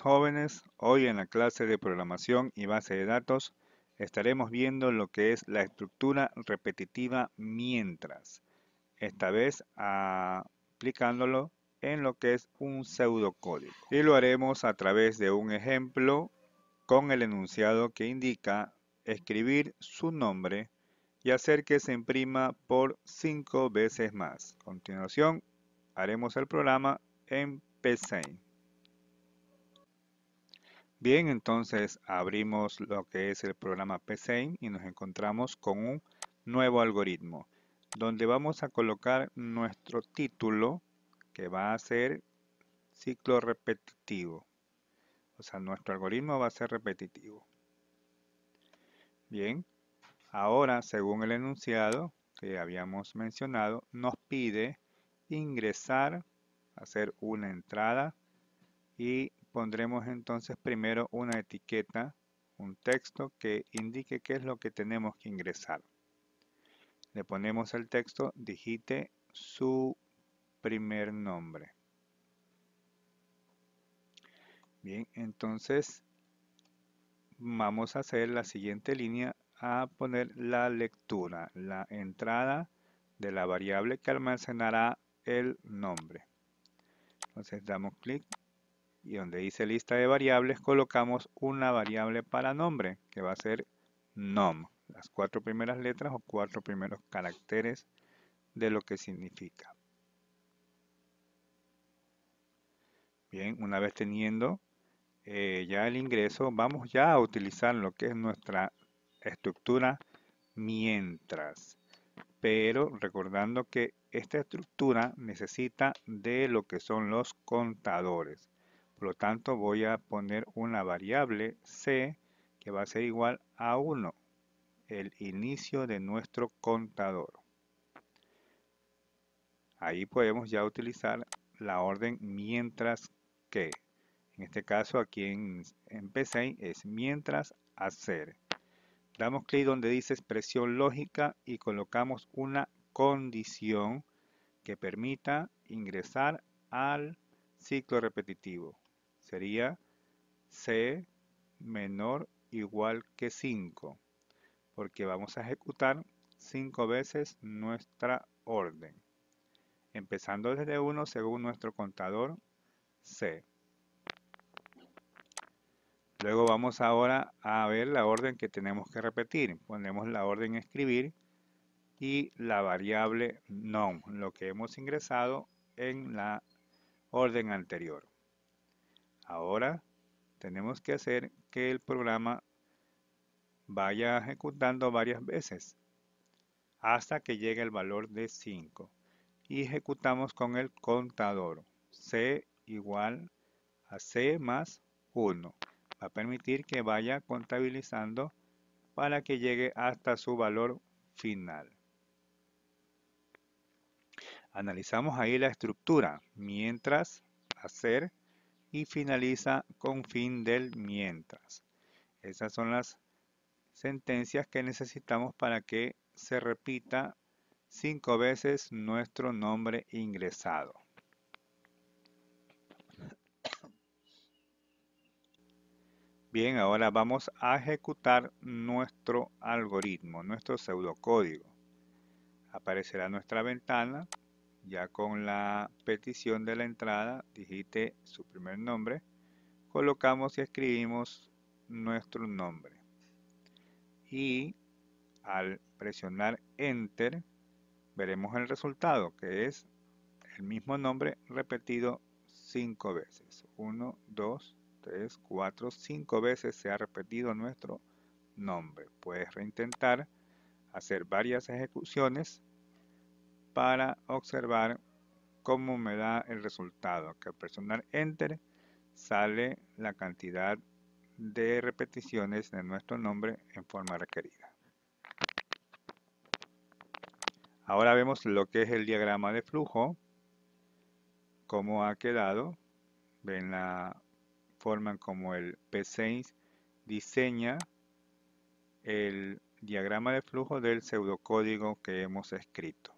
jóvenes, hoy en la clase de programación y base de datos estaremos viendo lo que es la estructura repetitiva mientras, esta vez aplicándolo en lo que es un pseudocódigo. Y lo haremos a través de un ejemplo con el enunciado que indica escribir su nombre y hacer que se imprima por cinco veces más. A continuación, haremos el programa en PSein. Bien, entonces abrimos lo que es el programa Pseint y nos encontramos con un nuevo algoritmo donde vamos a colocar nuestro título que va a ser ciclo repetitivo. O sea, nuestro algoritmo va a ser repetitivo. Bien, ahora según el enunciado que habíamos mencionado, nos pide ingresar, hacer una entrada y pondremos entonces primero una etiqueta, un texto que indique qué es lo que tenemos que ingresar. Le ponemos el texto, digite su primer nombre. Bien, entonces vamos a hacer la siguiente línea a poner la lectura, la entrada de la variable que almacenará el nombre. Entonces damos clic y donde dice lista de variables colocamos una variable para nombre que va a ser nom, las cuatro primeras letras o cuatro primeros caracteres de lo que significa. Bien, una vez teniendo eh, ya el ingreso, vamos ya a utilizar lo que es nuestra estructura mientras. Pero recordando que esta estructura necesita de lo que son los contadores. Por lo tanto, voy a poner una variable C que va a ser igual a 1, el inicio de nuestro contador. Ahí podemos ya utilizar la orden mientras que. En este caso aquí en, empecé es mientras hacer. Damos clic donde dice expresión lógica y colocamos una condición que permita ingresar al ciclo repetitivo sería C menor igual que 5, porque vamos a ejecutar 5 veces nuestra orden, empezando desde 1 según nuestro contador C. Luego vamos ahora a ver la orden que tenemos que repetir. Ponemos la orden escribir y la variable non, lo que hemos ingresado en la orden anterior. Ahora tenemos que hacer que el programa vaya ejecutando varias veces hasta que llegue el valor de 5 y ejecutamos con el contador c igual a c más 1 va a permitir que vaya contabilizando para que llegue hasta su valor final analizamos ahí la estructura mientras hacer y finaliza con fin del mientras. Esas son las sentencias que necesitamos para que se repita cinco veces nuestro nombre ingresado. Bien, ahora vamos a ejecutar nuestro algoritmo, nuestro pseudocódigo. Aparecerá nuestra ventana ya con la petición de la entrada, digite su primer nombre, colocamos y escribimos nuestro nombre. Y al presionar Enter, veremos el resultado, que es el mismo nombre repetido cinco veces. Uno, dos, tres, cuatro, cinco veces se ha repetido nuestro nombre. Puedes reintentar, hacer varias ejecuciones para observar cómo me da el resultado, que al presionar Enter sale la cantidad de repeticiones de nuestro nombre en forma requerida. Ahora vemos lo que es el diagrama de flujo, cómo ha quedado. Ven la forma en cómo el P6 diseña el diagrama de flujo del pseudocódigo que hemos escrito.